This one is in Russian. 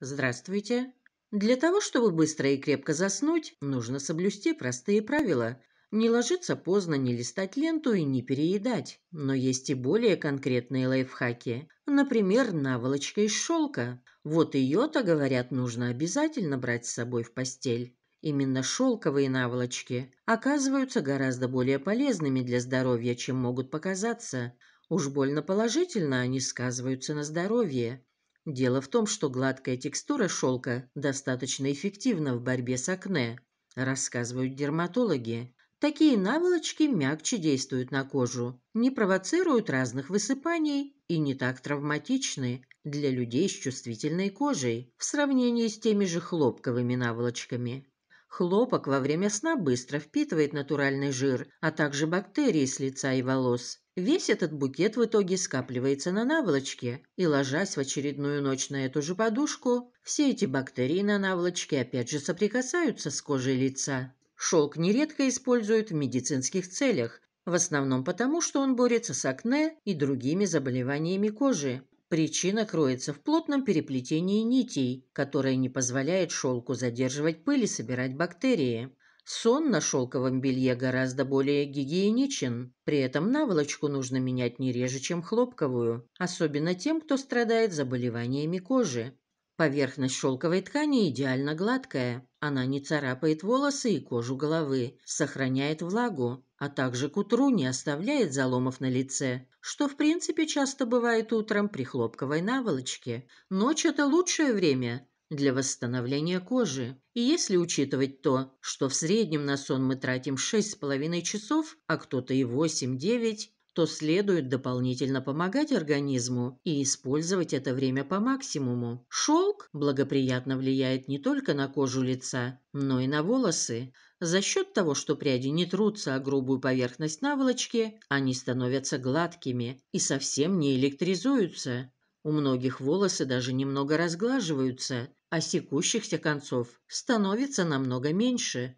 Здравствуйте. Для того, чтобы быстро и крепко заснуть, нужно соблюсти простые правила. Не ложиться поздно, не листать ленту и не переедать. Но есть и более конкретные лайфхаки. Например, наволочка из шелка. Вот ее-то, говорят, нужно обязательно брать с собой в постель. Именно шелковые наволочки оказываются гораздо более полезными для здоровья, чем могут показаться. Уж больно положительно они сказываются на здоровье. Дело в том, что гладкая текстура шелка достаточно эффективна в борьбе с акне, рассказывают дерматологи. Такие наволочки мягче действуют на кожу, не провоцируют разных высыпаний и не так травматичны для людей с чувствительной кожей в сравнении с теми же хлопковыми наволочками. Хлопок во время сна быстро впитывает натуральный жир, а также бактерии с лица и волос, Весь этот букет в итоге скапливается на наволочке, и, ложась в очередную ночь на эту же подушку, все эти бактерии на наволочке опять же соприкасаются с кожей лица. Шелк нередко используют в медицинских целях, в основном потому, что он борется с акне и другими заболеваниями кожи. Причина кроется в плотном переплетении нитей, которое не позволяет шелку задерживать пыль и собирать бактерии. Сон на шелковом белье гораздо более гигиеничен, при этом наволочку нужно менять не реже, чем хлопковую, особенно тем, кто страдает заболеваниями кожи. Поверхность шелковой ткани идеально гладкая, она не царапает волосы и кожу головы, сохраняет влагу, а также к утру не оставляет заломов на лице, что в принципе часто бывает утром при хлопковой наволочке. Ночь – это лучшее время, для восстановления кожи. И если учитывать то, что в среднем на сон мы тратим 6,5 часов, а кто-то и 8-9, то следует дополнительно помогать организму и использовать это время по максимуму. Шелк благоприятно влияет не только на кожу лица, но и на волосы. За счет того, что пряди не трутся о грубую поверхность наволочки, они становятся гладкими и совсем не электризуются. У многих волосы даже немного разглаживаются, а секущихся концов становится намного меньше.